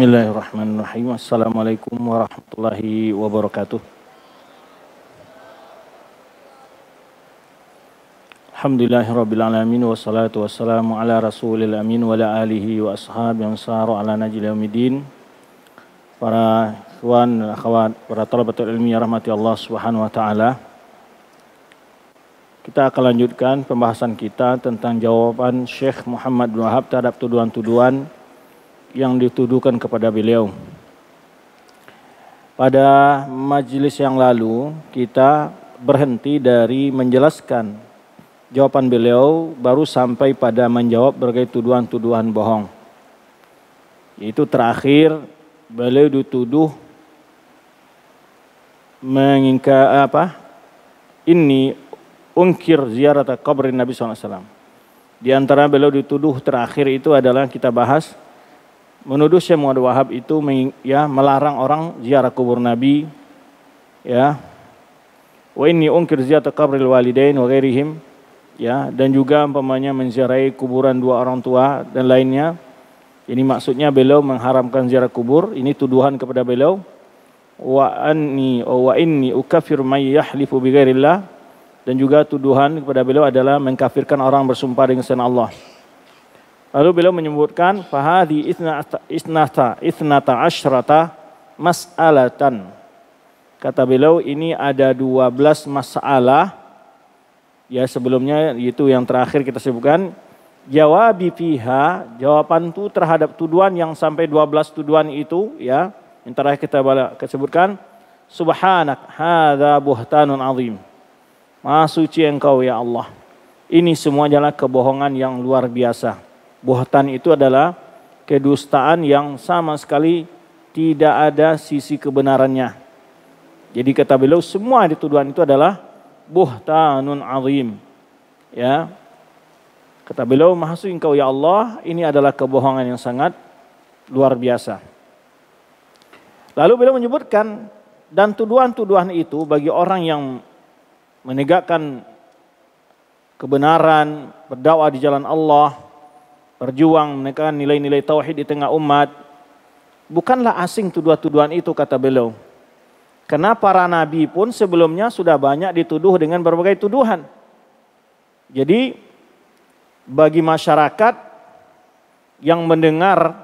Bismillahirrahmanirrahim. Assalamualaikum warahmatullahi wabarakatuh. Alhamdulillahirrabbilalamin Wassalatu wassalamu ala rasulil amin Wa ala alihi wa ashabi yang ala najil yamidin Para ikhwan, akhwat, para talabatul ilmi ya rahmati Allah subhanahu wa ta'ala Kita akan lanjutkan pembahasan kita tentang jawaban Syekh Muhammad bin Wahab terhadap tuduhan-tuduhan yang dituduhkan kepada beliau. Pada majelis yang lalu kita berhenti dari menjelaskan jawaban beliau baru sampai pada menjawab berbagai tuduhan-tuduhan bohong. Itu terakhir beliau dituduh mengingka apa? Ini ungkir ziarah kubur Nabi SAW. Di antara beliau dituduh terakhir itu adalah kita bahas menuduh Syekh Muhammad Wahab itu ya melarang orang ziarah kubur Nabi ya wa inni unkir ziyarat qabril walidain wa ghairihim ya dan juga umpamanya menziarahi kuburan dua orang tua dan lainnya ini maksudnya beliau mengharamkan ziarah kubur ini tuduhan kepada beliau wa anni wa inni ukafir may yahlifu bi dan juga tuduhan kepada beliau adalah mengkafirkan orang bersumpah dengan selain Allah Lalu beliau menyebutkan fahadi isnata isnata asrata mas'alatan. Kata beliau ini ada dua 12 masalah. Ya sebelumnya itu yang terakhir kita sebutkan jawabi fiha, jawaban tu terhadap tuduhan yang sampai dua belas tuduhan itu ya, yang terakhir kita sebutkan subhanak hada buhtanun azim. Maha suci engkau ya Allah. Ini semua adalah kebohongan yang luar biasa. Buhtan itu adalah kedustaan yang sama sekali tidak ada sisi kebenarannya. Jadi kata beliau semua dituduhan itu adalah buhtanun azim. Ya. Kata beliau, "Mahsu engkau ya Allah, ini adalah kebohongan yang sangat luar biasa." Lalu beliau menyebutkan dan tuduhan-tuduhan itu bagi orang yang menegakkan kebenaran, berdakwah di jalan Allah, berjuang menekan nilai-nilai tauhid di tengah umat. Bukanlah asing tuduhan-tuduhan itu kata beliau. Kenapa para nabi pun sebelumnya sudah banyak dituduh dengan berbagai tuduhan. Jadi bagi masyarakat yang mendengar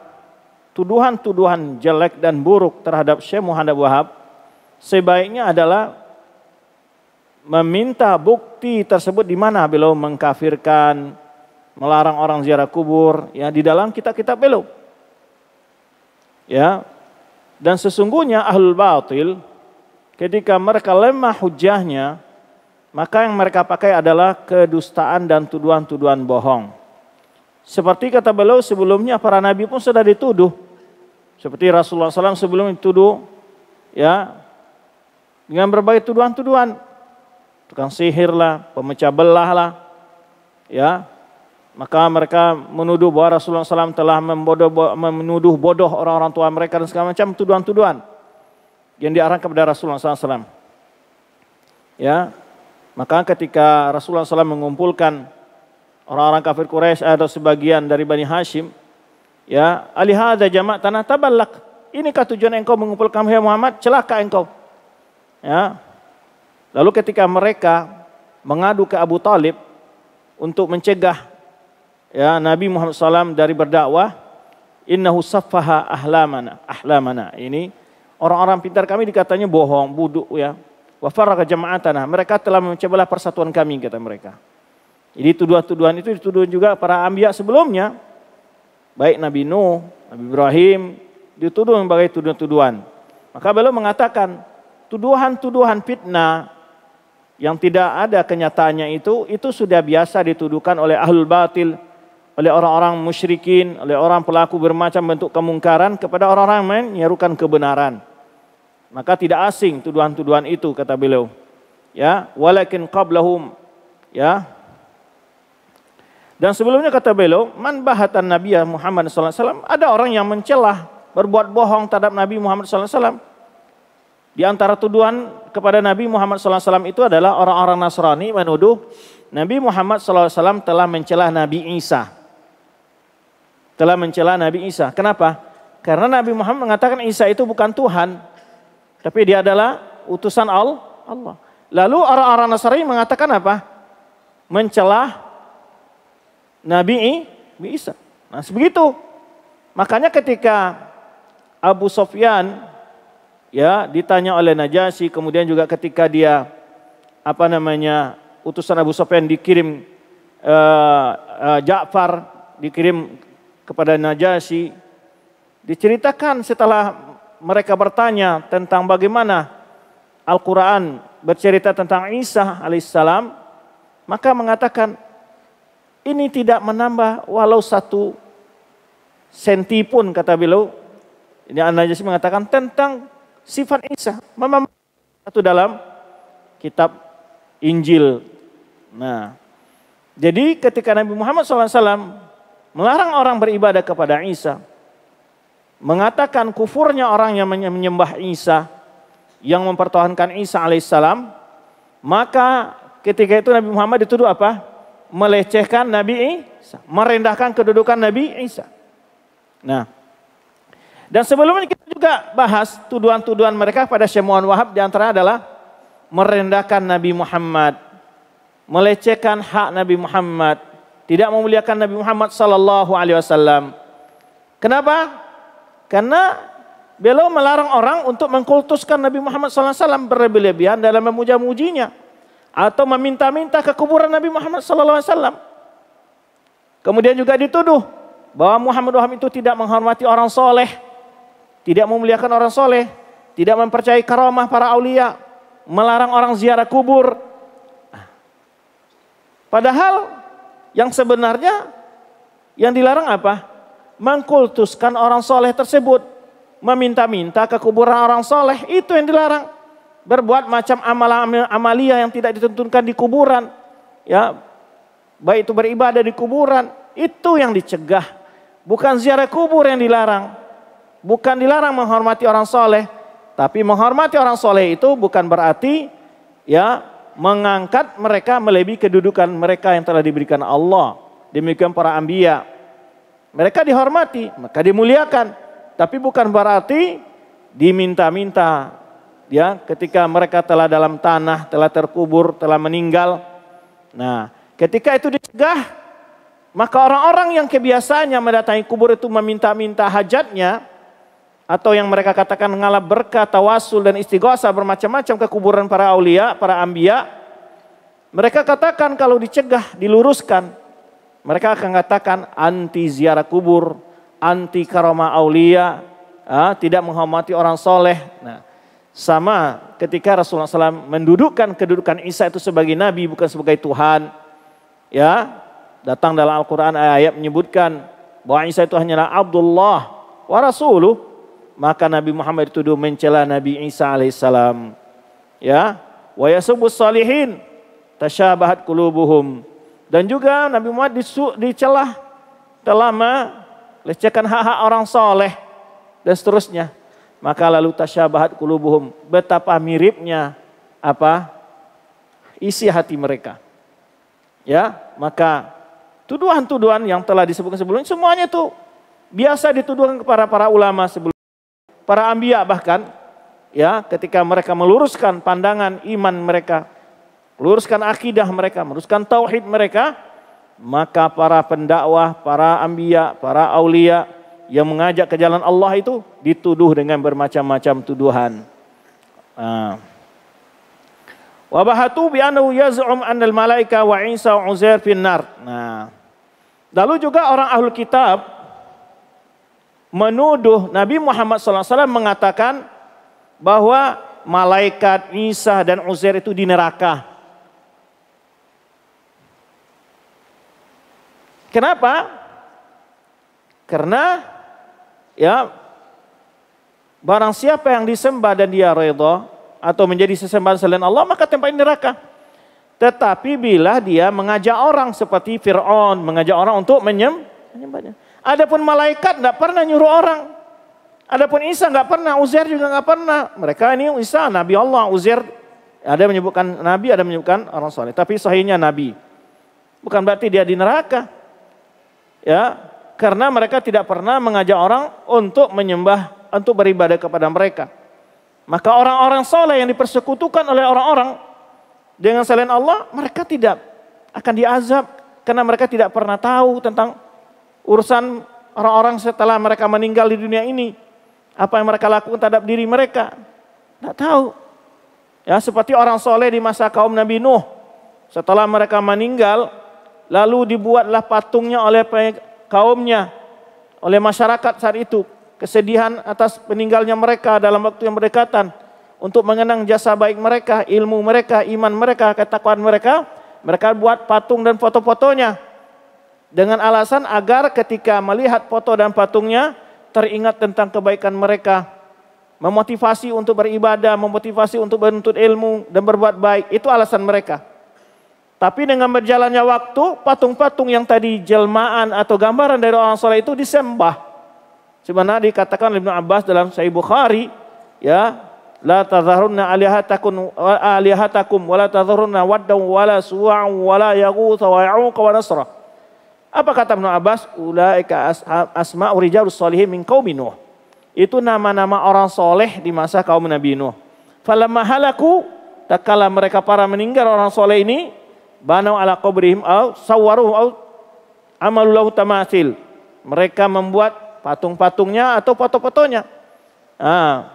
tuduhan-tuduhan jelek dan buruk terhadap Syekh Muhammad Wahab, sebaiknya adalah meminta bukti tersebut di mana beliau mengkafirkan, melarang orang ziarah kubur, ya di dalam kita kita belok Ya. Dan sesungguhnya ahlul batil ketika mereka lemah hujahnya, maka yang mereka pakai adalah kedustaan dan tuduhan-tuduhan bohong. Seperti kata beliau sebelumnya para nabi pun sudah dituduh. Seperti Rasulullah SAW sebelum dituduh ya dengan berbagai tuduhan-tuduhan tukang sihir lah, pemecah belah lah, ya maka mereka menuduh bahwa Rasulullah SAW telah membodoh, menuduh bodoh orang-orang tua mereka dan segala macam tuduhan-tuduhan yang diarahkan kepada Rasulullah SAW. Ya, maka ketika Rasulullah SAW mengumpulkan orang-orang kafir Quraisy atau sebagian dari Bani Hashim, ya, alihada jamak tanah taballak. Inikah tujuan engkau mengumpulkan kami Muhammad? Celaka engkau. Ya. Lalu ketika mereka mengadu ke Abu Talib untuk mencegah ya Nabi Muhammad SAW dari berdakwah innahu saffaha ahlamana ahlamana ini orang-orang pintar kami dikatanya bohong buduk ya wa farraqa jama'atana mereka telah mencabalah persatuan kami kata mereka jadi tuduhan-tuduhan itu dituduh juga para ambiyah sebelumnya baik Nabi Nuh Nabi Ibrahim dituduh sebagai tuduhan-tuduhan maka beliau mengatakan tuduhan-tuduhan fitnah yang tidak ada kenyataannya itu itu sudah biasa dituduhkan oleh ahlul batil oleh orang-orang musyrikin, oleh orang pelaku bermacam bentuk kemungkaran kepada orang-orang yang menyerukan kebenaran. Maka tidak asing tuduhan-tuduhan itu kata beliau. Ya, walakin qablahum ya. Dan sebelumnya kata beliau, man bahatan Nabi Muhammad SAW, ada orang yang mencelah, berbuat bohong terhadap Nabi Muhammad SAW. Di antara tuduhan kepada Nabi Muhammad SAW itu adalah orang-orang Nasrani menuduh Nabi Muhammad SAW telah mencelah Nabi Isa telah mencela Nabi Isa. Kenapa? Karena Nabi Muhammad mengatakan Isa itu bukan Tuhan, tapi dia adalah utusan Allah. Lalu orang-orang Nasrani mengatakan apa? Mencela Nabi Isa. Nah, sebegitu. Makanya ketika Abu Sofyan ya ditanya oleh Najasyi, kemudian juga ketika dia apa namanya utusan Abu Sofyan dikirim uh, uh, Ja'far dikirim kepada Najasyi. Diceritakan setelah mereka bertanya tentang bagaimana Al-Quran bercerita tentang Isa alaihissalam, maka mengatakan ini tidak menambah walau satu senti pun kata beliau. Ini An-Najasyi mengatakan tentang sifat Isa. Memang satu dalam kitab Injil. Nah, jadi ketika Nabi Muhammad SAW melarang orang beribadah kepada Isa, mengatakan kufurnya orang yang menyembah Isa, yang mempertahankan Isa alaihissalam, maka ketika itu Nabi Muhammad dituduh apa? Melecehkan Nabi Isa, merendahkan kedudukan Nabi Isa. Nah, dan sebelumnya kita juga bahas tuduhan-tuduhan mereka pada Syemuan Wahab diantara adalah merendahkan Nabi Muhammad, melecehkan hak Nabi Muhammad, tidak memuliakan Nabi Muhammad sallallahu alaihi wasallam. Kenapa? Karena beliau melarang orang untuk mengkultuskan Nabi Muhammad sallallahu alaihi wasallam berlebihan dalam memuja-mujinya atau meminta-minta ke kuburan Nabi Muhammad sallallahu alaihi wasallam. Kemudian juga dituduh bahwa Muhammad itu tidak menghormati orang soleh, tidak memuliakan orang soleh, tidak mempercayai karamah para aulia, melarang orang ziarah kubur. Padahal yang sebenarnya yang dilarang apa? Mengkultuskan orang soleh tersebut. Meminta-minta ke kuburan orang soleh. Itu yang dilarang. Berbuat macam amal-amal amalia yang tidak dituntunkan di kuburan. Ya, Baik itu beribadah di kuburan. Itu yang dicegah. Bukan ziarah kubur yang dilarang. Bukan dilarang menghormati orang soleh. Tapi menghormati orang soleh itu bukan berarti ya mengangkat mereka melebihi kedudukan mereka yang telah diberikan Allah. Demikian para ambia. Mereka dihormati, maka dimuliakan. Tapi bukan berarti diminta-minta. Ya, ketika mereka telah dalam tanah, telah terkubur, telah meninggal. Nah, ketika itu dicegah, maka orang-orang yang kebiasaannya mendatangi kubur itu meminta-minta hajatnya, atau yang mereka katakan ngalap berkah, tawasul dan istighosa bermacam-macam ke kuburan para aulia, para ambia. Mereka katakan kalau dicegah, diluruskan, mereka akan katakan anti ziarah kubur, anti karoma aulia, tidak menghormati orang soleh. Nah, sama ketika Rasulullah SAW mendudukkan kedudukan Isa itu sebagai nabi bukan sebagai Tuhan. Ya, datang dalam Al-Qur'an ayat menyebutkan bahwa Isa itu hanyalah Abdullah wa rasuluh maka Nabi Muhammad dituduh mencela Nabi Isa alaihissalam. Ya, wa yasubus salihin tasyabahat kulubuhum. Dan juga Nabi Muhammad dicelah telah melecehkan hak-hak orang soleh dan seterusnya. Maka lalu tasyabahat kulubuhum. betapa miripnya apa isi hati mereka. Ya, maka tuduhan-tuduhan yang telah disebutkan sebelumnya semuanya itu biasa dituduhkan kepada para ulama sebelum para ambia bahkan ya ketika mereka meluruskan pandangan iman mereka, meluruskan akidah mereka, meluruskan tauhid mereka, maka para pendakwah, para ambia, para aulia yang mengajak ke jalan Allah itu dituduh dengan bermacam-macam tuduhan. Ah. Wabahatu bi yaz'um annal malaika wa Isa Uzair finnar. Nah. Lalu juga orang ahlul kitab menuduh Nabi Muhammad SAW mengatakan bahwa malaikat Isa dan Uzair itu di neraka. Kenapa? Karena ya barang siapa yang disembah dan dia redha atau menjadi sesembahan selain Allah maka tempat ini neraka. Tetapi bila dia mengajak orang seperti Fir'aun, mengajak orang untuk menyembahnya. Adapun malaikat tidak pernah nyuruh orang. Adapun Isa tidak pernah, Uzair juga tidak pernah. Mereka ini Isa, Nabi Allah, Uzair. Ada yang menyebutkan Nabi, ada yang menyebutkan orang soleh. Tapi sahihnya Nabi. Bukan berarti dia di neraka. Ya, karena mereka tidak pernah mengajak orang untuk menyembah, untuk beribadah kepada mereka. Maka orang-orang soleh yang dipersekutukan oleh orang-orang dengan selain Allah, mereka tidak akan diazab karena mereka tidak pernah tahu tentang urusan orang-orang setelah mereka meninggal di dunia ini. Apa yang mereka lakukan terhadap diri mereka? Tidak tahu. Ya, seperti orang soleh di masa kaum Nabi Nuh. Setelah mereka meninggal, lalu dibuatlah patungnya oleh kaumnya, oleh masyarakat saat itu. Kesedihan atas peninggalnya mereka dalam waktu yang berdekatan. Untuk mengenang jasa baik mereka, ilmu mereka, iman mereka, ketakwaan mereka. Mereka buat patung dan foto-fotonya dengan alasan agar ketika melihat foto dan patungnya teringat tentang kebaikan mereka, memotivasi untuk beribadah, memotivasi untuk menuntut ilmu dan berbuat baik. Itu alasan mereka. Tapi dengan berjalannya waktu, patung-patung yang tadi jelmaan atau gambaran dari orang soleh itu disembah. Sebenarnya dikatakan Ibnu Abbas dalam Sahih Bukhari, ya, la tazharunna alihatakum alihatakum wa la tazharunna waddan wa la suwa'an wa la yaghutha wa ya'uq wa nasra. Apa kata Ibnu Abbas? Ulaika asma urijalus salihin min qaumi Nuh. Itu nama-nama orang soleh di masa kaum Nabi Nuh. Falamma halaku tak mereka para meninggal orang soleh ini banau ala qabrihim au sawaruhum au amalulahu tamasil. Mereka membuat patung-patungnya atau foto-fotonya. Ah.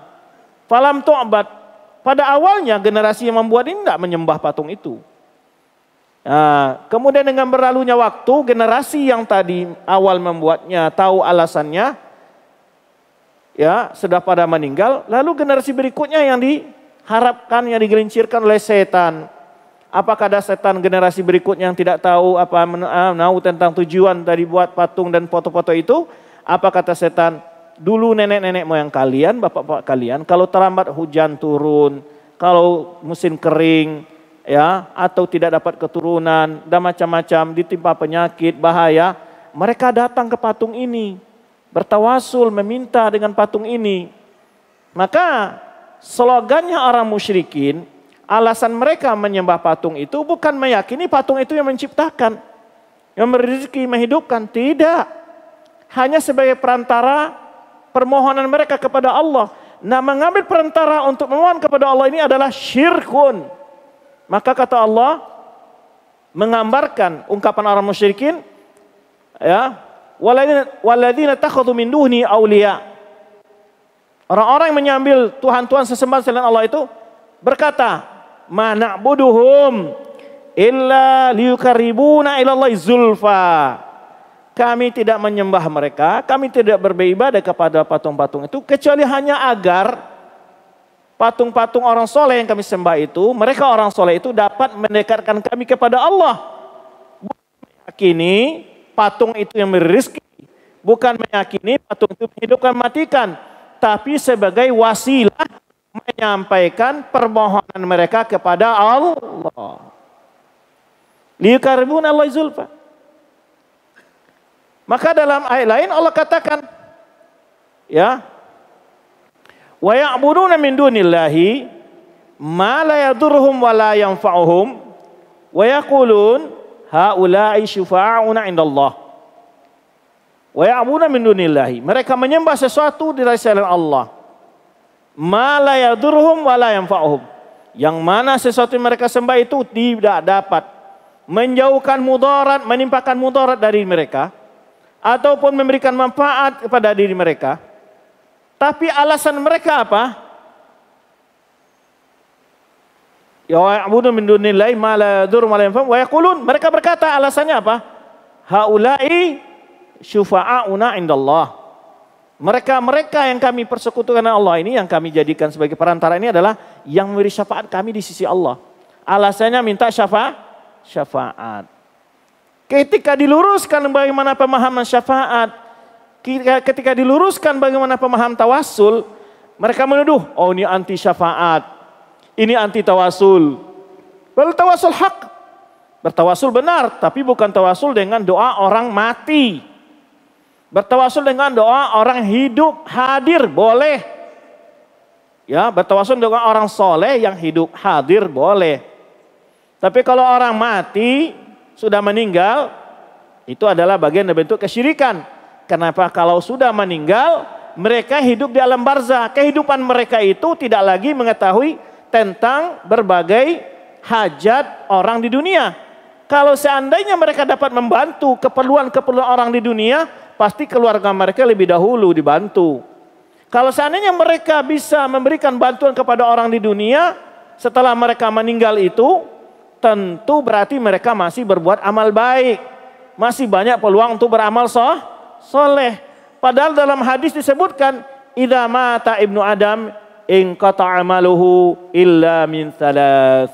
Falam tu'bad. Pada awalnya generasi yang membuat ini tidak menyembah patung itu. Nah, kemudian dengan berlalunya waktu, generasi yang tadi awal membuatnya tahu alasannya, ya sudah pada meninggal. Lalu generasi berikutnya yang diharapkan, yang digelincirkan oleh setan. Apakah ada setan generasi berikutnya yang tidak tahu apa menahu tentang tujuan dari buat patung dan foto-foto itu? Apa kata setan? Dulu nenek-nenek moyang kalian, bapak-bapak kalian, kalau terlambat hujan turun, kalau musim kering, ya atau tidak dapat keturunan dan macam-macam ditimpa penyakit bahaya mereka datang ke patung ini bertawasul meminta dengan patung ini maka slogannya orang musyrikin alasan mereka menyembah patung itu bukan meyakini patung itu yang menciptakan yang merizki menghidupkan tidak hanya sebagai perantara permohonan mereka kepada Allah nah mengambil perantara untuk memohon kepada Allah ini adalah syirkun maka kata Allah mengambarkan ungkapan orang musyrikin ya waladina takhadhu min duni awliya orang-orang yang menyambil tuhan-tuhan sesembahan selain Allah itu berkata mana buduhum illa liyukaribuna ilallahi zulfa kami tidak menyembah mereka kami tidak beribadah kepada patung-patung itu kecuali hanya agar patung-patung orang soleh yang kami sembah itu, mereka orang soleh itu dapat mendekatkan kami kepada Allah. Bukan meyakini patung itu yang berizki, bukan meyakini patung itu menghidupkan matikan, tapi sebagai wasilah menyampaikan permohonan mereka kepada Allah. Liyukaribun Allah zulfa. Maka dalam ayat lain Allah katakan, ya, wa ya'buduna min dunillahi ma la yadurruhum wa la yanfa'uhum wa yaqulun haula'i syufa'una indallah wa ya'buduna min dunillahi mereka menyembah sesuatu di selain Allah ma la yadurruhum wa la yanfa'uhum yang mana sesuatu yang mereka sembah itu tidak dapat menjauhkan mudarat menimpakan mudarat dari mereka ataupun memberikan manfaat kepada diri mereka tapi alasan mereka apa? Ya'budun min dunillahi ma la yadur ma la wa yaqulun. Mereka berkata alasannya apa? Haula'i syufa'auna indallah. Mereka-mereka yang kami persekutukan dengan Allah ini yang kami jadikan sebagai perantara ini adalah yang memberi syafaat kami di sisi Allah. Alasannya minta syafaat, syafaat. Ketika diluruskan bagaimana pemahaman syafaat, ketika diluruskan bagaimana pemaham tawasul, mereka menuduh, oh ini anti syafaat, ini anti tawasul. Bel tawasul hak, bertawasul benar, tapi bukan tawasul dengan doa orang mati. Bertawasul dengan doa orang hidup hadir boleh. Ya, bertawasul dengan orang soleh yang hidup hadir boleh. Tapi kalau orang mati sudah meninggal, itu adalah bagian dari bentuk kesyirikan. Kenapa? Kalau sudah meninggal, mereka hidup di alam barzah. Kehidupan mereka itu tidak lagi mengetahui tentang berbagai hajat orang di dunia. Kalau seandainya mereka dapat membantu keperluan-keperluan orang di dunia, pasti keluarga mereka lebih dahulu dibantu. Kalau seandainya mereka bisa memberikan bantuan kepada orang di dunia, setelah mereka meninggal itu, tentu berarti mereka masih berbuat amal baik. Masih banyak peluang untuk beramal soh, soleh. Padahal dalam hadis disebutkan idza mata ibnu adam in amaluhu illa min thalath.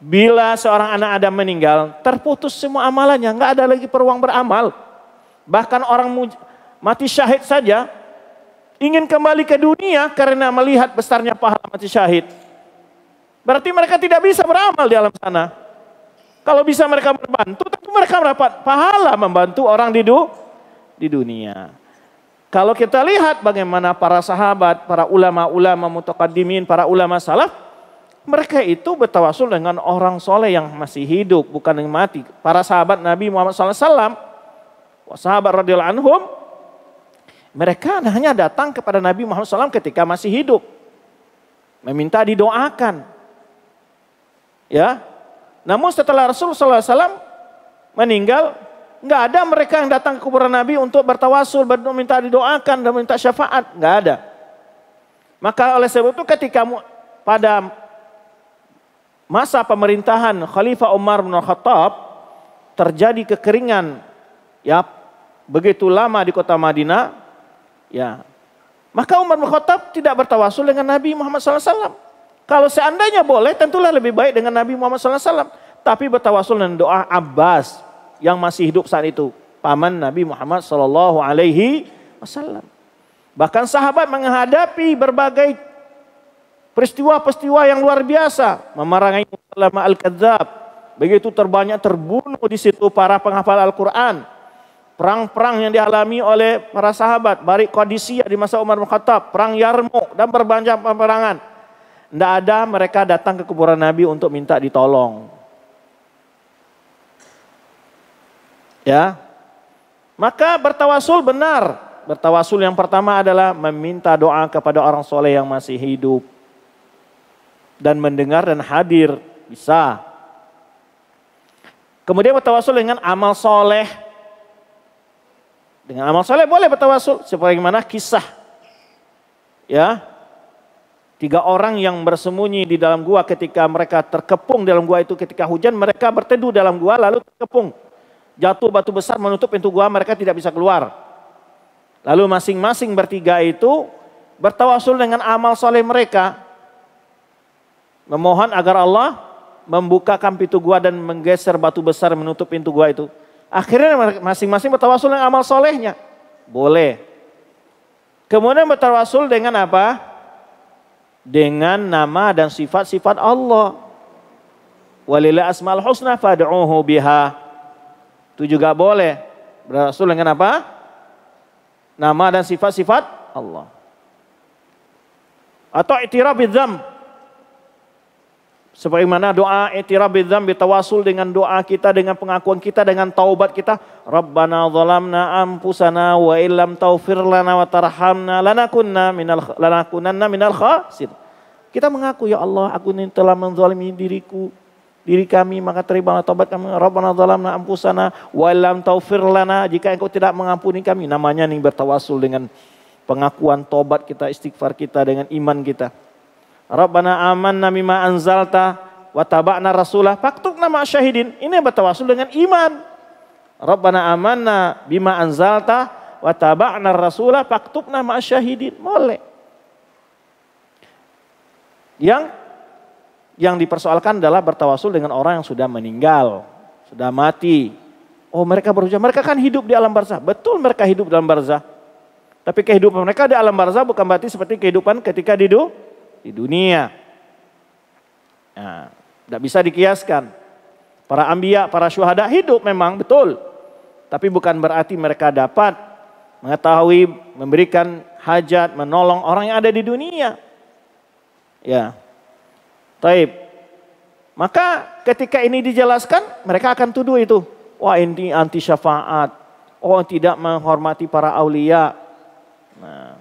Bila seorang anak Adam meninggal, terputus semua amalannya, nggak ada lagi peruang beramal. Bahkan orang mati syahid saja ingin kembali ke dunia karena melihat besarnya pahala mati syahid. Berarti mereka tidak bisa beramal di alam sana. Kalau bisa mereka membantu, tapi mereka mendapat pahala membantu orang di, du di dunia. Kalau kita lihat bagaimana para sahabat, para ulama-ulama mutakaddimin, para ulama salaf, mereka itu bertawasul dengan orang soleh yang masih hidup, bukan yang mati. Para sahabat Nabi Muhammad SAW, sahabat radhiyallahu anhum, mereka hanya datang kepada Nabi Muhammad SAW ketika masih hidup. Meminta didoakan. Ya, Namun setelah Rasul SAW meninggal, Enggak ada mereka yang datang ke kuburan Nabi untuk bertawasul, minta didoakan, dan minta syafaat. Enggak ada. Maka oleh sebab itu ketika pada masa pemerintahan Khalifah Umar bin Khattab terjadi kekeringan ya begitu lama di kota Madinah ya maka Umar bin Khattab tidak bertawasul dengan Nabi Muhammad SAW. Kalau seandainya boleh tentulah lebih baik dengan Nabi Muhammad SAW. Tapi bertawasul dengan doa Abbas yang masih hidup saat itu, paman Nabi Muhammad Shallallahu Alaihi Wasallam. Bahkan sahabat menghadapi berbagai peristiwa-peristiwa yang luar biasa, memerangi Salama Al-Kadzab, begitu terbanyak terbunuh di situ para penghafal Al-Quran. Perang-perang yang dialami oleh para sahabat, barik Qadisiyah di masa Umar bin Khattab, perang Yarmouk dan berbanyak peperangan. Tidak ada mereka datang ke kuburan Nabi untuk minta ditolong. Ya. Maka bertawasul benar. Bertawasul yang pertama adalah meminta doa kepada orang soleh yang masih hidup. Dan mendengar dan hadir. Bisa. Kemudian bertawasul dengan amal soleh. Dengan amal soleh boleh bertawasul. Seperti Sebagaimana kisah. Ya, Tiga orang yang bersembunyi di dalam gua ketika mereka terkepung dalam gua itu ketika hujan mereka berteduh dalam gua lalu terkepung jatuh batu besar menutup pintu gua mereka tidak bisa keluar. Lalu masing-masing bertiga itu bertawasul dengan amal soleh mereka. Memohon agar Allah membukakan pintu gua dan menggeser batu besar menutup pintu gua itu. Akhirnya masing-masing bertawasul dengan amal solehnya. Boleh. Kemudian bertawasul dengan apa? Dengan nama dan sifat-sifat Allah. Walillah asmal husna fad'uhu biha. Itu juga boleh. Berasul dengan apa? Nama dan sifat-sifat Allah. Atau itirab bidzam. Sebagaimana doa itiraf bidzam bertawasul dengan doa kita, dengan pengakuan kita, dengan taubat kita. Rabbana zalamna ampusana wa illam taufir lana wa tarhamna lanakunna minal, lanakunanna minal khasir. Kita mengaku, ya Allah, aku ini telah menzalimi diriku diri kami maka terimalah taubat kami Rabbana zalamna ampusana wa lam taufir lana jika engkau tidak mengampuni kami namanya nih bertawasul dengan pengakuan taubat kita istighfar kita dengan iman kita Rabbana amanna mimma anzalta wa taba'na rasulah faktuk nama syahidin ini bertawasul dengan iman Rabbana amanna bima anzalta wa taba'na rasulah faktuk nama syahidin boleh yang yang dipersoalkan adalah bertawasul dengan orang yang sudah meninggal, sudah mati. Oh mereka berhujah, mereka kan hidup di alam barzah. Betul mereka hidup di alam barzah. Tapi kehidupan mereka di alam barzah bukan berarti seperti kehidupan ketika di, di dunia. Ya, nah, tidak bisa dikiaskan. Para ambia, para syuhada hidup memang betul. Tapi bukan berarti mereka dapat mengetahui, memberikan hajat, menolong orang yang ada di dunia. Ya, Taib. Maka ketika ini dijelaskan, mereka akan tuduh itu. Wah ini anti syafaat. Oh tidak menghormati para aulia. Nah,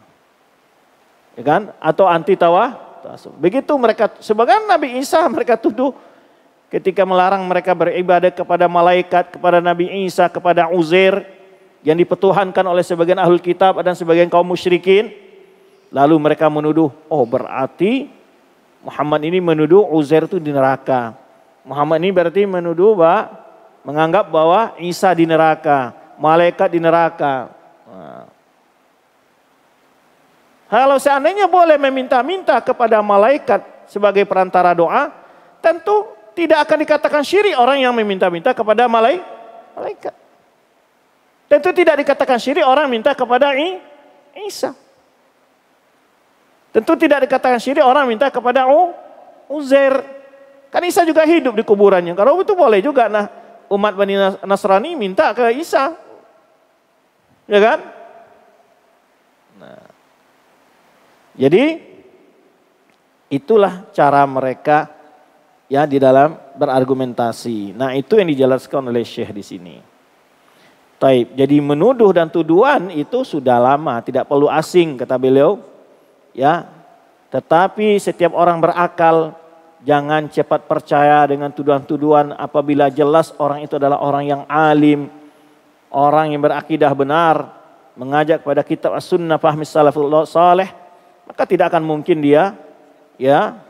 ya kan? Atau anti tawah. Begitu mereka, sebagian Nabi Isa mereka tuduh ketika melarang mereka beribadah kepada malaikat, kepada Nabi Isa, kepada Uzair yang dipetuhankan oleh sebagian ahlul kitab dan sebagian kaum musyrikin. Lalu mereka menuduh, oh berarti Muhammad ini menuduh Uzair itu di neraka. Muhammad ini berarti menuduh bahwa menganggap bahwa Isa di neraka, malaikat di neraka. Nah. Kalau seandainya boleh meminta-minta kepada malaikat sebagai perantara doa, tentu tidak akan dikatakan syirik orang yang meminta-minta kepada malaikat. Tentu tidak dikatakan syirik orang minta kepada Isa. Tentu tidak dikatakan syirik orang minta kepada Uzair. Kan Isa juga hidup di kuburannya. Kalau itu boleh juga. Nah umat Bani Nasrani minta ke Isa. Ya kan? Nah. Jadi itulah cara mereka ya di dalam berargumentasi. Nah, itu yang dijelaskan oleh Syekh di sini. Taib. Jadi menuduh dan tuduhan itu sudah lama, tidak perlu asing kata beliau ya. Tetapi setiap orang berakal jangan cepat percaya dengan tuduhan-tuduhan apabila jelas orang itu adalah orang yang alim, orang yang berakidah benar, mengajak pada kitab as-sunnah fahmi salaful saleh, maka tidak akan mungkin dia ya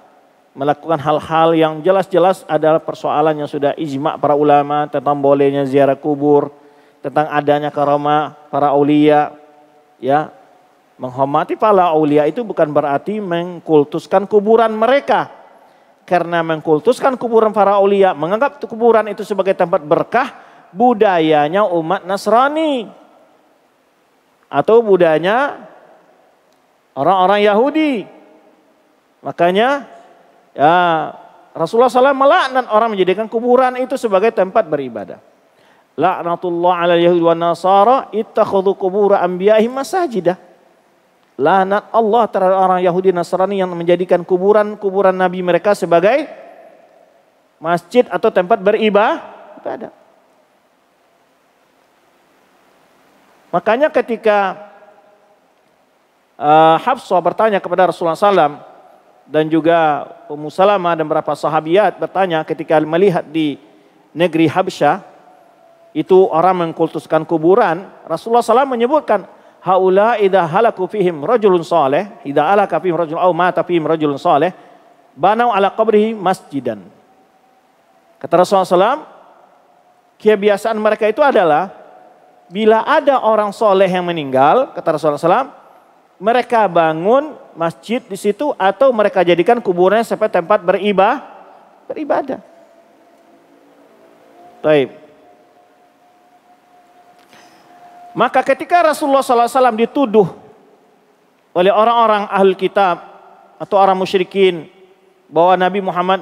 melakukan hal-hal yang jelas-jelas adalah persoalan yang sudah ijma para ulama tentang bolehnya ziarah kubur, tentang adanya karomah para aulia, ya Menghormati para aulia itu bukan berarti mengkultuskan kuburan mereka. Karena mengkultuskan kuburan para aulia, menganggap kuburan itu sebagai tempat berkah budayanya umat Nasrani. Atau budayanya orang-orang Yahudi. Makanya ya, Rasulullah SAW melaknat orang menjadikan kuburan itu sebagai tempat beribadah. Laknatullah ala Yahudi wa Nasara ittakhudu kubura ambiyahim masajidah. Lanat Allah terhadap orang Yahudi Nasrani yang menjadikan kuburan-kuburan Nabi mereka sebagai masjid atau tempat beribadah. Makanya ketika uh, Hafsah bertanya kepada Rasulullah SAW dan juga Ummu Salamah dan beberapa sahabiat bertanya ketika melihat di negeri Habsyah itu orang mengkultuskan kuburan, Rasulullah SAW menyebutkan haula idza halaku fihim rajulun saleh, idza ala fihim rajulun au mata fihim rajulun saleh, banau ala qabrihi masjidan. Kata Rasulullah SAW, kebiasaan mereka itu adalah bila ada orang soleh yang meninggal, kata Rasulullah SAW, mereka bangun masjid di situ atau mereka jadikan kuburnya sebagai tempat beribadah. Baik. Maka ketika Rasulullah SAW dituduh oleh orang-orang ahlul kitab atau orang musyrikin bahwa Nabi Muhammad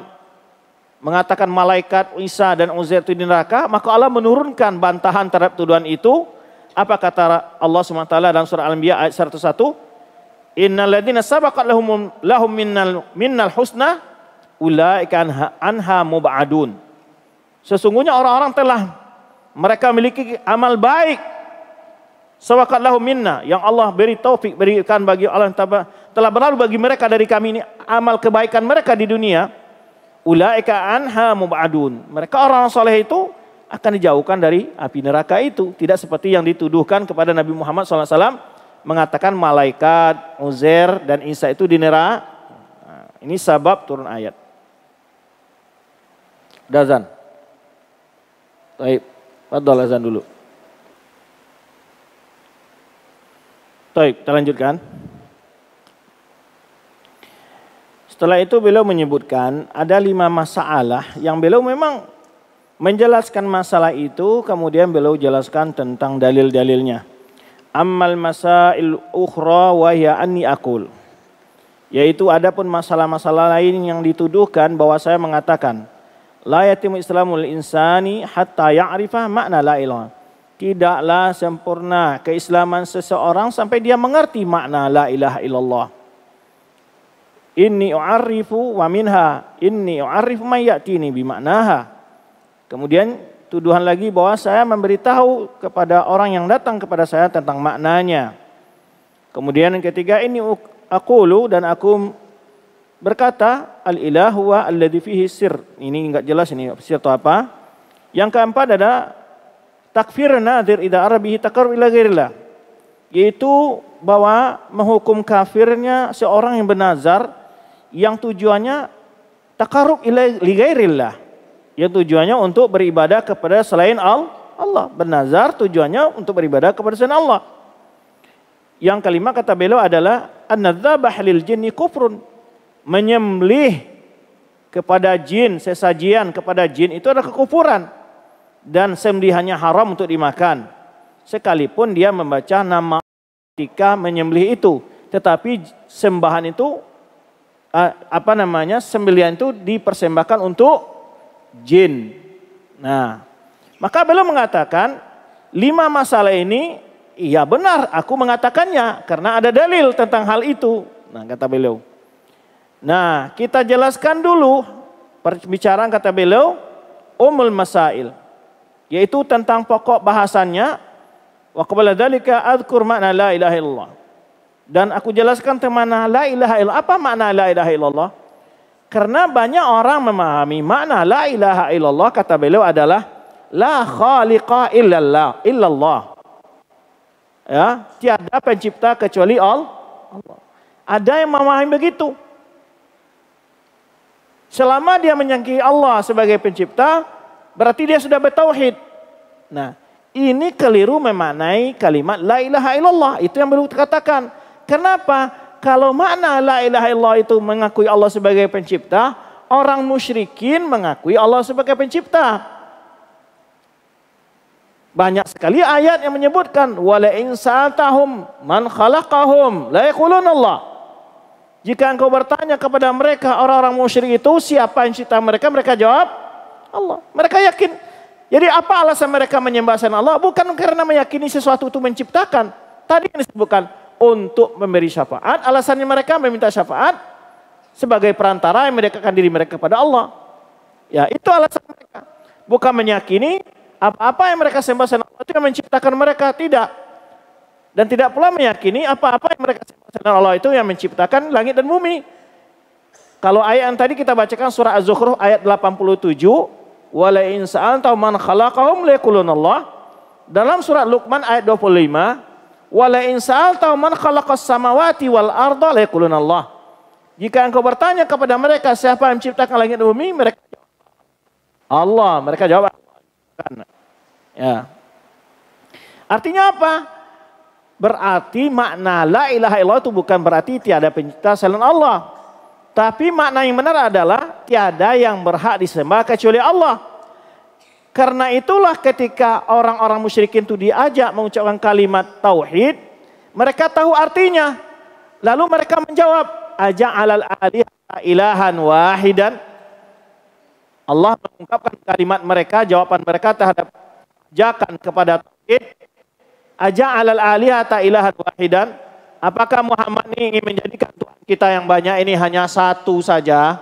mengatakan malaikat Isa dan Uzair itu di neraka, maka Allah menurunkan bantahan terhadap tuduhan itu. Apa kata Allah SWT dalam surah Al-Anbiya ayat 101? Innal ladzina sabaqat lahum lahum minnal minnal husna ulaika anha mubadun. Sesungguhnya orang-orang telah mereka memiliki amal baik Sawakallahu minna yang Allah beri taufik berikan bagi Allah telah berlalu bagi mereka dari kami ini amal kebaikan mereka di dunia. Ulaika anha mubadun. Mereka orang soleh itu akan dijauhkan dari api neraka itu. Tidak seperti yang dituduhkan kepada Nabi Muhammad SAW mengatakan malaikat, Uzair dan Isa itu di neraka. Nah, ini sabab turun ayat. Dazan. Baik, padahal azan dulu. Baik, kita lanjutkan. Setelah itu beliau menyebutkan ada lima masalah yang beliau memang menjelaskan masalah itu kemudian beliau jelaskan tentang dalil-dalilnya. Ammal masail ukhra wa ya anni akul. Yaitu ada pun masalah-masalah lain yang dituduhkan bahwa saya mengatakan la yatimu islamul insani hatta ya'rifa makna la ilaha tidaklah sempurna keislaman seseorang sampai dia mengerti makna la ilaha illallah. Inni u'arifu wa minha, inni u'arifu mayyatini bimaknaha. Kemudian tuduhan lagi bahwa saya memberitahu kepada orang yang datang kepada saya tentang maknanya. Kemudian yang ketiga ini aqulu dan aku berkata al ilahu wa alladhi fihi sir. Ini enggak jelas ini sir atau apa. Yang keempat ada takfir nadir ida arabihi takar ila ghairillah yaitu bahwa menghukum kafirnya seorang yang bernazar yang tujuannya takarub ila ghairillah yang tujuannya untuk beribadah kepada selain Allah bernazar tujuannya untuk beribadah kepada selain Allah yang kelima kata beliau adalah an-nadzabah lil jinni kufrun menyembelih kepada jin sesajian kepada jin itu adalah kekufuran dan sembelihannya haram untuk dimakan. Sekalipun dia membaca nama ketika menyembelih itu, tetapi sembahan itu apa namanya? sembelihan itu dipersembahkan untuk jin. Nah, maka beliau mengatakan lima masalah ini Iya benar, aku mengatakannya karena ada dalil tentang hal itu. Nah, kata beliau. Nah, kita jelaskan dulu perbicaraan kata beliau umul masail yaitu tentang pokok bahasannya wa qabla dzalika adzkur makna la ilaha illallah. Dan aku jelaskan tentang makna la ilaha illallah. Apa makna la ilaha illallah? Karena banyak orang memahami makna la ilaha illallah kata beliau adalah la khaliqa illallah illallah. Ya, tiada pencipta kecuali Allah. Ada yang memahami begitu. Selama dia menyangki Allah sebagai pencipta, Berarti dia sudah bertauhid. Nah, ini keliru memaknai kalimat la ilaha illallah. Itu yang perlu dikatakan. Kenapa? Kalau makna la ilaha illallah itu mengakui Allah sebagai pencipta, orang musyrikin mengakui Allah sebagai pencipta. Banyak sekali ayat yang menyebutkan wala in sa'atahum man khalaqahum la Allah. Jika engkau bertanya kepada mereka orang-orang musyrik itu siapa yang cipta mereka, mereka jawab Allah. Mereka yakin. Jadi apa alasan mereka menyembah selain Allah? Bukan karena meyakini sesuatu itu menciptakan. Tadi yang disebutkan untuk memberi syafaat. Alasannya mereka meminta syafaat sebagai perantara yang mendekatkan diri mereka kepada Allah. Ya itu alasan mereka. Bukan meyakini apa-apa yang mereka sembah selain Allah itu yang menciptakan mereka. Tidak. Dan tidak pula meyakini apa-apa yang mereka sembah selain Allah itu yang menciptakan langit dan bumi. Kalau ayat yang tadi kita bacakan surah Az-Zukhruf ayat 87, Wala in sa'alta man khalaqahum Allah. Dalam surat Luqman ayat 25, wala in sa'alta man khalaqas samawati wal arda Allah. Jika engkau bertanya kepada mereka siapa yang menciptakan langit dan bumi, mereka Allah, mereka jawab Ya. Artinya apa? Berarti makna la ilaha illallah itu bukan berarti tiada pencipta selain Allah. Tapi makna yang benar adalah tiada yang berhak disembah kecuali Allah. Karena itulah ketika orang-orang musyrikin itu diajak mengucapkan kalimat tauhid, mereka tahu artinya. Lalu mereka menjawab, aja alal ali ilahan wahidan. Allah mengungkapkan kalimat mereka, jawaban mereka terhadap jakan kepada tauhid. Aja alal ali ilahan wahidan Apakah Muhammad ini ingin menjadikan Tuhan kita yang banyak ini hanya satu saja?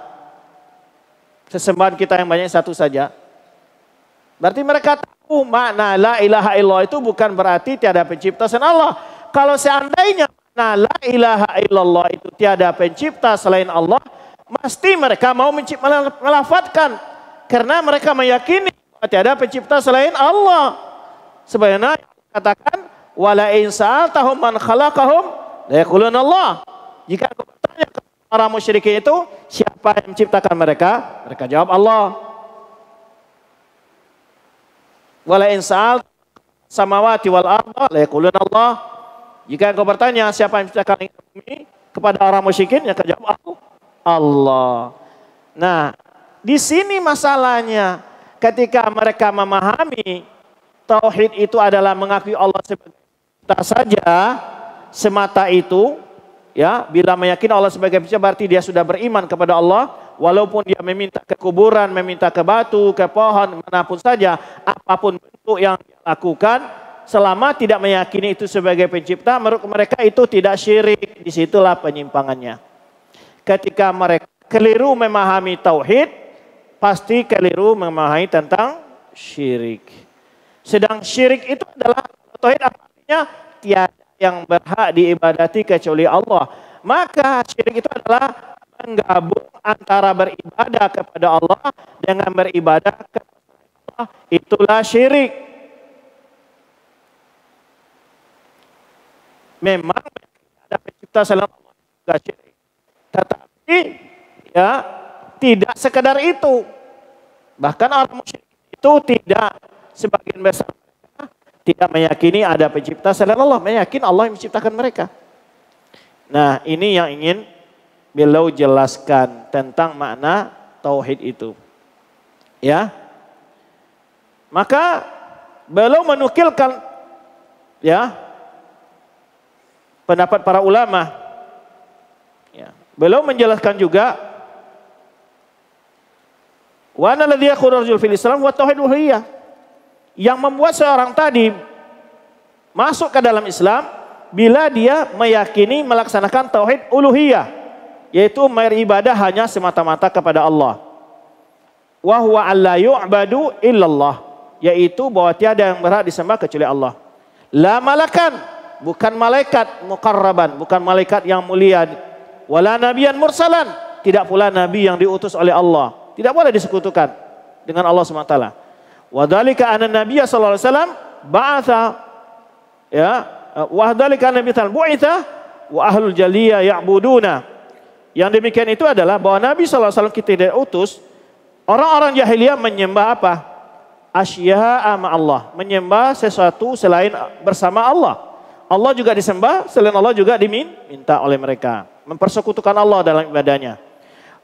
Sesembahan kita yang banyak satu saja? Berarti mereka tahu makna la ilaha illallah itu bukan berarti tiada pencipta selain Allah. Kalau seandainya makna la ilaha illallah itu tiada pencipta selain Allah, pasti mereka mau melafatkan karena mereka meyakini tiada pencipta selain Allah. Sebenarnya katakan wala insa'al tahum man khalaqahum Yaqulun Allah. Jika aku bertanya kepada orang musyrik itu, siapa yang menciptakan mereka? Mereka jawab Allah. Wala insal samawati wal arda la yaqulun Allah. Jika engkau bertanya siapa yang menciptakan bumi kepada orang musyrikin, yang jawab Allah. Nah, di sini masalahnya ketika mereka memahami tauhid itu adalah mengakui Allah sebagai kita saja, semata itu ya bila meyakini Allah sebagai pencipta berarti dia sudah beriman kepada Allah walaupun dia meminta ke kuburan, meminta ke batu, ke pohon, manapun saja, apapun bentuk yang dia lakukan, selama tidak meyakini itu sebagai pencipta, menurut mereka itu tidak syirik. Disitulah penyimpangannya. Ketika mereka keliru memahami tauhid, pasti keliru memahami tentang syirik. Sedang syirik itu adalah tauhid artinya tiada yang berhak diibadati kecuali Allah. Maka syirik itu adalah menggabung antara beribadah kepada Allah dengan beribadah kepada Allah. Itulah syirik. Memang ada pencipta selain Allah juga syirik. Tetapi ya tidak sekedar itu. Bahkan orang musyrik itu tidak sebagian besar tidak meyakini ada pencipta selain Allah, meyakini Allah yang menciptakan mereka. Nah, ini yang ingin beliau jelaskan tentang makna tauhid itu. Ya. Maka beliau menukilkan ya pendapat para ulama. Ya. Beliau menjelaskan juga wa ana fil Islam wa tauhid uluhiyah yang membuat seorang tadi masuk ke dalam Islam bila dia meyakini melaksanakan tauhid uluhiyah yaitu beribadah hanya semata-mata kepada Allah. Wa huwa alla yu'badu illallah yaitu bahwa tiada yang berhak disembah kecuali Allah. La malakan bukan malaikat mukarraban, bukan malaikat yang mulia. Wala nabiyan mursalan, tidak pula nabi yang diutus oleh Allah. Tidak boleh disekutukan dengan Allah lah. Wadalika anna Nabiya sallallahu alaihi wasallam ba'atha ya wadalika anna Nabiya bu'itha wa ahlul jaliyah ya'buduna. Yang demikian itu adalah bahwa Nabi sallallahu alaihi wasallam kita tidak utus orang-orang jahiliyah menyembah apa? Asya'a Allah, menyembah sesuatu selain bersama Allah. Allah juga disembah, selain Allah juga diminta oleh mereka. Mempersekutukan Allah dalam ibadahnya.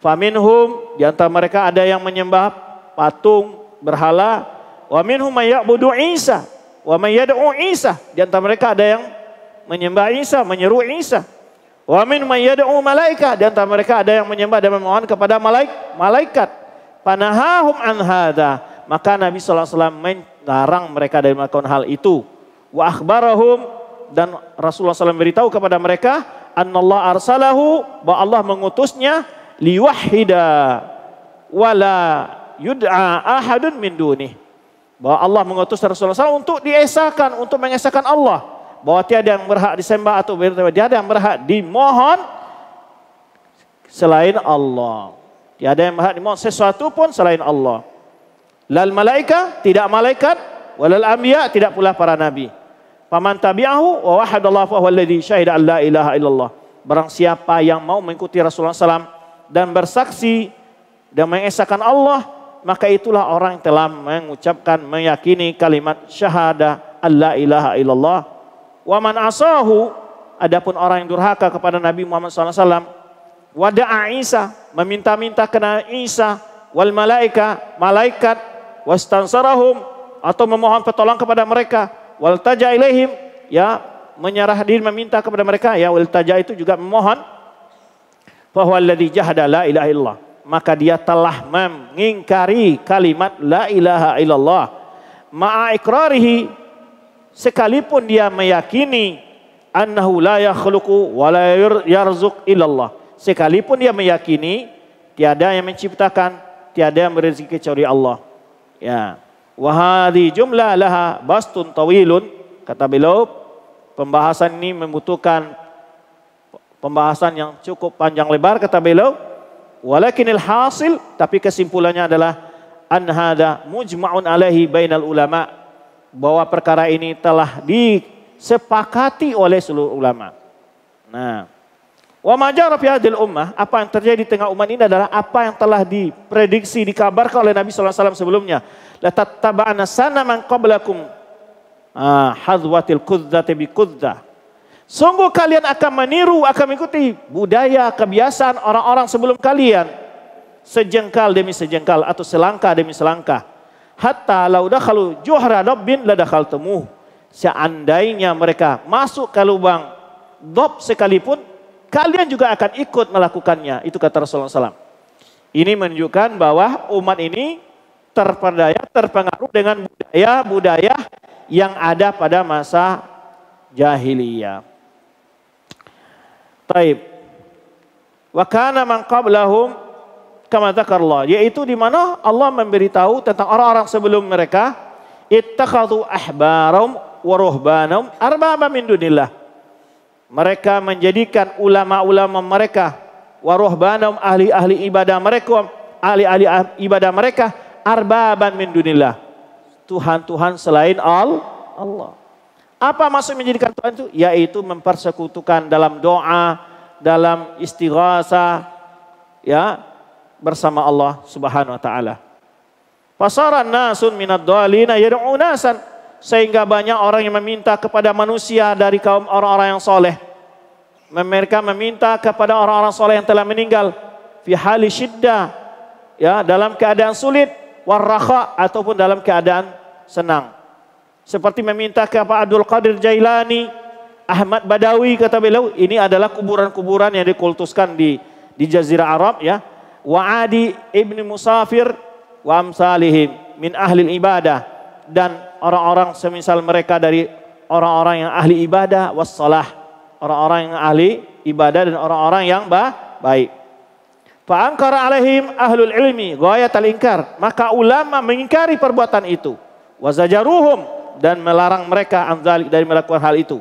Faminhum, di antara mereka ada yang menyembah patung, berhala. Wa minhum may ya'budu Isa wa may yad'u Isa. Di antara mereka ada yang menyembah Isa, menyeru Isa. Wa min may yad'u malaika. Di antara mereka ada yang menyembah dan memohon kepada malaik, malaikat. Panahahum an hadha. Maka Nabi SAW melarang mereka dari melakukan hal itu. Wa akhbarahum dan Rasulullah SAW beritahu kepada mereka annallah arsalahu bahwa Allah mengutusnya liwahida wala yud'a ahadun min dunih. Bahwa Allah mengutus Rasulullah SAW untuk diesakan, untuk mengesahkan Allah. Bahwa tiada yang berhak disembah atau tiada yang berhak dimohon selain Allah. Tiada yang berhak dimohon sesuatu pun selain Allah. Lal malaika, tidak malaikat. Walal ambiya, tidak pula para nabi. Faman tabi'ahu wa wahadallahu fa alladhi syahida an la ilaha illallah. Barang siapa yang mau mengikuti Rasulullah SAW dan bersaksi dan mengesahkan Allah maka itulah orang yang telah mengucapkan meyakini kalimat syahadah Allah ilaha illallah wa man asahu adapun orang yang durhaka kepada Nabi Muhammad SAW wada'a Isa meminta-minta kena Isa wal malaika malaikat wastansarahum atau memohon pertolongan kepada mereka wal taja ilaihim ya menyerah diri meminta kepada mereka ya wal taja itu juga memohon bahwa alladzi jahada la ilaha illallah maka dia telah mengingkari kalimat la ilaha illallah ma'a ikrarihi sekalipun dia meyakini annahu la yakhluqu wa la yarzuq illallah sekalipun dia meyakini tiada yang menciptakan tiada yang berezeki kecuali Allah ya wa hadhi jumlah laha bastun tawilun kata beliau pembahasan ini membutuhkan pembahasan yang cukup panjang lebar kata beliau Walakinil hasil tapi kesimpulannya adalah an-hada mujma'un alaihi bainal ulama bahwa perkara ini telah disepakati oleh seluruh ulama. Nah, wa majara fi hadil ummah, apa yang terjadi di tengah umat ini adalah apa yang telah diprediksi, dikabarkan oleh Nabi wasallam sebelumnya. La tattaba'ana sana man qablakum ah, hadwatil kudzati bi kudzah Sungguh kalian akan meniru, akan mengikuti budaya, kebiasaan orang-orang sebelum kalian. Sejengkal demi sejengkal atau selangkah demi selangkah. Hatta kalau juhra dabbin temu. Seandainya mereka masuk ke lubang dob sekalipun, kalian juga akan ikut melakukannya. Itu kata Rasulullah SAW. Ini menunjukkan bahwa umat ini terperdaya, terpengaruh dengan budaya-budaya yang ada pada masa jahiliyah. Taib. Wa kana man qablahum kama Allah. Yaitu di mana Allah memberitahu tentang orang-orang sebelum mereka ittakhadhu ahbarum wa ruhbanum arbaba min dunillah. Mereka menjadikan ulama-ulama mereka wa ruhbanum ahli-ahli ibadah mereka ahli-ahli ibadah mereka arbaban min dunillah. Tuhan-tuhan selain Allah. Apa maksud menjadikan Tuhan itu? Yaitu mempersekutukan dalam doa, dalam istighasa, ya bersama Allah Subhanahu wa taala. Pasaran nasun minad dhalina unasan sehingga banyak orang yang meminta kepada manusia dari kaum orang-orang yang soleh. Mereka meminta kepada orang-orang soleh yang telah meninggal fi hali ya dalam keadaan sulit warraha ataupun dalam keadaan senang. Seperti meminta kepada Abdul Qadir Jailani, Ahmad Badawi kata beliau, ini adalah kuburan-kuburan yang dikultuskan di di Jazirah Arab ya. Wa Adi ibni Musafir wa amsalihim min ahli ibadah dan orang-orang semisal mereka dari orang-orang yang ahli ibadah wassalah orang-orang yang ahli ibadah dan orang-orang yang bah, baik fa alaihim ahlul ilmi ghayat al maka ulama mengingkari perbuatan itu wazajaruhum dan melarang mereka anzalik dari melakukan hal itu.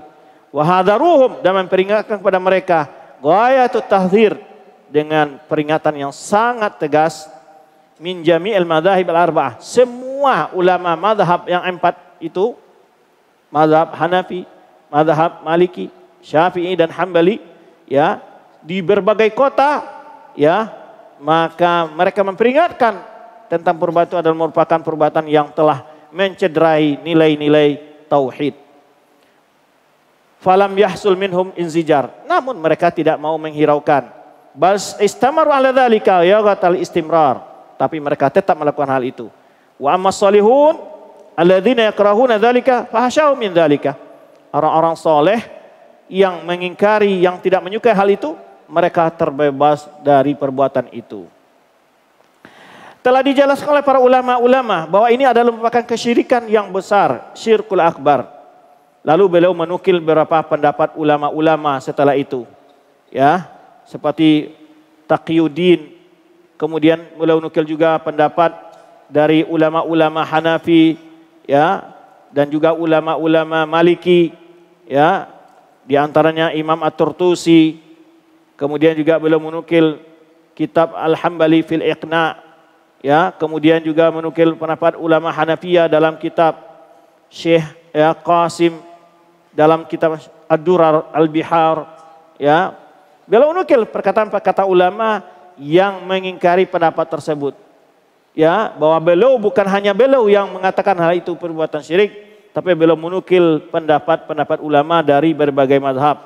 Wahadaruhum dan memperingatkan kepada mereka Gaya itu tahzir dengan peringatan yang sangat tegas min jami'il madhahib al-arba'ah. Semua ulama madhab yang empat itu madhab Hanafi, madhab Maliki, Syafi'i dan Hambali ya di berbagai kota ya maka mereka memperingatkan tentang perbuatan adalah merupakan perbuatan yang telah mencederai nilai-nilai tauhid. Falam yahsul minhum inzijar. Namun mereka tidak mau menghiraukan. Bas istamaru ala ya yaghatal istimrar. Tapi mereka tetap melakukan hal itu. Wa ammas salihun alladzina yakrahuna dzalika fahasyau min dalika. Orang-orang soleh yang mengingkari, yang tidak menyukai hal itu, mereka terbebas dari perbuatan itu. Telah dijelaskan oleh para ulama-ulama bahwa ini adalah merupakan kesyirikan yang besar, syirkul akbar. Lalu beliau menukil beberapa pendapat ulama-ulama setelah itu. Ya, seperti Taqiyuddin, kemudian beliau menukil juga pendapat dari ulama-ulama Hanafi, ya, dan juga ulama-ulama Maliki, ya, di antaranya Imam At-Turtusi, kemudian juga beliau menukil kitab Al-Hambali fil Iqna' ya kemudian juga menukil pendapat ulama Hanafiya dalam kitab Syekh ya Qasim dalam kitab Ad-Durar Al-Bihar ya beliau menukil perkataan perkata ulama yang mengingkari pendapat tersebut ya bahwa beliau bukan hanya beliau yang mengatakan hal itu perbuatan syirik tapi beliau menukil pendapat-pendapat ulama dari berbagai mazhab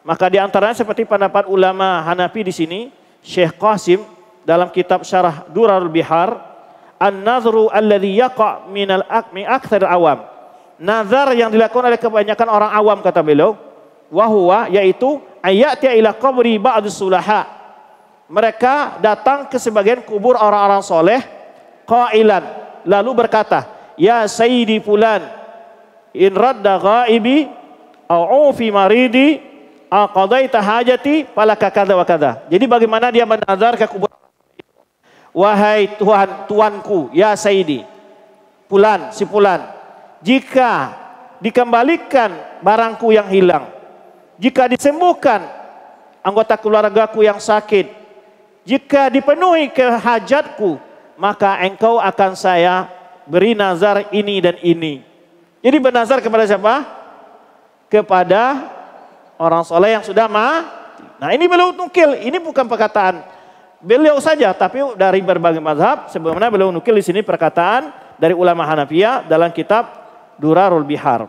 maka di antaranya seperti pendapat ulama Hanafi di sini Syekh Qasim dalam kitab Syarah Durarul Bihar, "An-nazru alladhi yaqa' minal akmi aktsar awam." Nazar yang dilakukan oleh kebanyakan orang awam kata beliau, wahwa yaitu Ayatia ila qabri ba'du sulaha. Mereka datang ke sebagian kubur orang-orang soleh qailan lalu berkata, "Ya sayyidi fulan, in radda ghaibi A'ufi maridi aqadaita hajati falaka kada wa kada." Jadi bagaimana dia menazar ke kubur Wahai Tuhan, Tuanku, ya Saidi. Pulan, si Pulan. Jika dikembalikan barangku yang hilang. Jika disembuhkan anggota keluargaku yang sakit. Jika dipenuhi kehajatku, maka engkau akan saya beri nazar ini dan ini. Jadi bernazar kepada siapa? Kepada orang soleh yang sudah mati. Nah ini belum nukil, ini bukan perkataan beliau saja, tapi dari berbagai mazhab. Sebenarnya beliau nukil di sini perkataan dari ulama Hanafiya dalam kitab Durarul Bihar.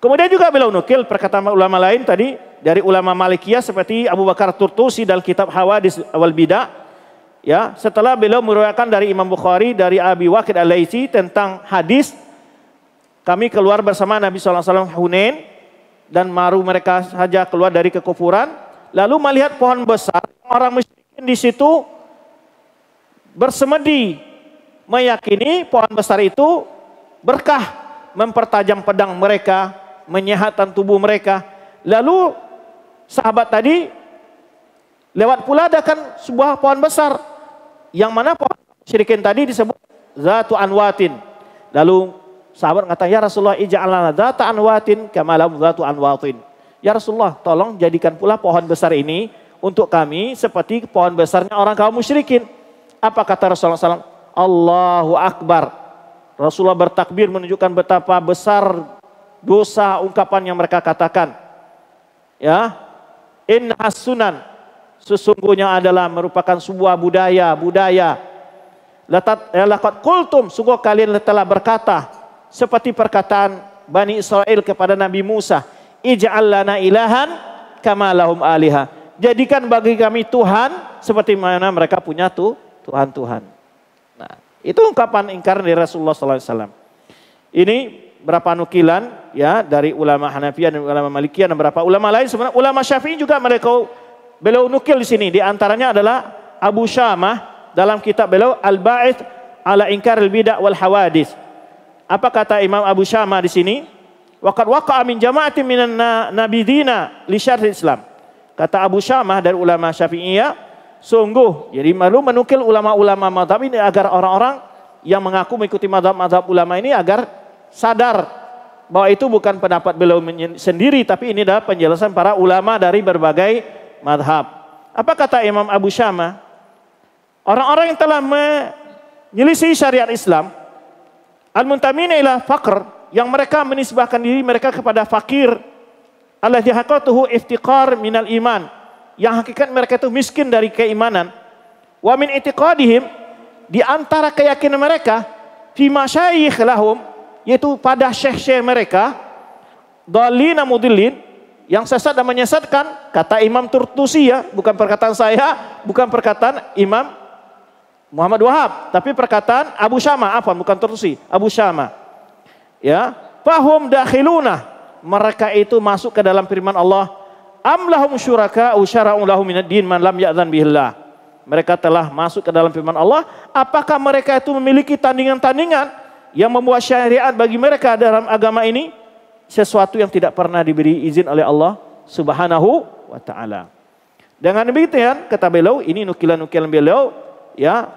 Kemudian juga beliau nukil perkataan ulama lain tadi dari ulama Malikiyah seperti Abu Bakar Turtusi dalam kitab Hawadis Awal Bidah. Ya, setelah beliau meriwayatkan dari Imam Bukhari dari Abi Waqid al tentang hadis kami keluar bersama Nabi sallallahu alaihi wasallam Hunain dan maru mereka saja keluar dari kekufuran lalu melihat pohon besar orang musyrik di situ bersemedi meyakini pohon besar itu berkah mempertajam pedang mereka, menyehatkan tubuh mereka. Lalu sahabat tadi lewat pula ada kan sebuah pohon besar yang mana pohon syirikin tadi disebut zatu anwatin. Lalu sahabat kata "Ya Rasulullah, ij'alna zatu anwatin kama zatu anwatin." Ya Rasulullah, tolong jadikan pula pohon besar ini untuk kami seperti pohon besarnya orang kaum musyrikin. Apa kata Rasulullah SAW? Allahu Akbar. Rasulullah bertakbir menunjukkan betapa besar dosa ungkapan yang mereka katakan. Ya, in hasunan sesungguhnya adalah merupakan sebuah budaya budaya. Latat ya, lakat kultum sungguh kalian telah berkata seperti perkataan Bani Israel kepada Nabi Musa. Ij'al lana ilahan kama lahum alihah jadikan bagi kami Tuhan seperti mana mereka punya tuh Tuhan-Tuhan. Nah, itu ungkapan ingkar dari Rasulullah Sallallahu Alaihi Wasallam Ini berapa nukilan ya dari ulama Hanafi dan ulama Maliki dan berapa ulama lain sebenarnya ulama Syafi'i juga mereka beliau nukil di sini di antaranya adalah Abu Syamah dalam kitab beliau Al-Ba'ith ala Inkar al-Bid'ah wal Hawadis. Apa kata Imam Abu Syamah di sini? Waqad waqa'a min jama'atin minan nabidina li syarh Islam. Kata Abu Syamah dari ulama Syafi'iyah, sungguh. Jadi malu menukil ulama-ulama madhab ini agar orang-orang yang mengaku mengikuti madhab-madhab ulama ini agar sadar bahwa itu bukan pendapat beliau sendiri tapi ini adalah penjelasan para ulama dari berbagai madhab. Apa kata Imam Abu Syama? Orang-orang yang telah menyelisih syariat Islam, al-muntamina ila yang mereka menisbahkan diri mereka kepada fakir, Allah haqatuhu iftiqar minal iman yang hakikat mereka itu miskin dari keimanan wa min itiqadihim di antara keyakinan mereka fi masyayikh lahum yaitu pada syekh-syekh mereka dalina mudillin yang sesat dan menyesatkan kata Imam Turtusi ya bukan perkataan saya bukan perkataan Imam Muhammad Wahab tapi perkataan Abu Syama apa bukan Turtusi Abu Syama ya fahum dakhiluna mereka itu masuk ke dalam firman Allah amlahum syuraka usyara'u lahum minad din man lam ya'zan bihillah mereka telah masuk ke dalam firman Allah apakah mereka itu memiliki tandingan-tandingan yang membuat syariat bagi mereka dalam agama ini sesuatu yang tidak pernah diberi izin oleh Allah Subhanahu wa taala dengan begitu ya kata beliau ini nukilan-nukilan beliau ya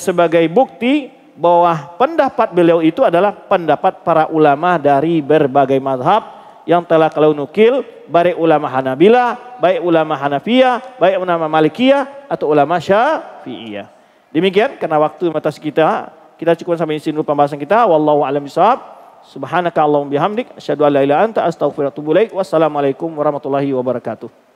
sebagai bukti bahwa pendapat beliau itu adalah pendapat para ulama dari berbagai madhab yang telah kalau nukil baik ulama Hanabila, baik ulama Hanafiya, baik ulama Malikiyah atau ulama Syafi'iyah. Demikian karena waktu batas kita, kita cukup sampai di sini dulu pembahasan kita. Wallahu a'lam bishawab. Subhanaka Allahumma bihamdik asyhadu an la ilaha anta astaghfiruka wa atubu ilaik. Wassalamualaikum warahmatullahi wabarakatuh.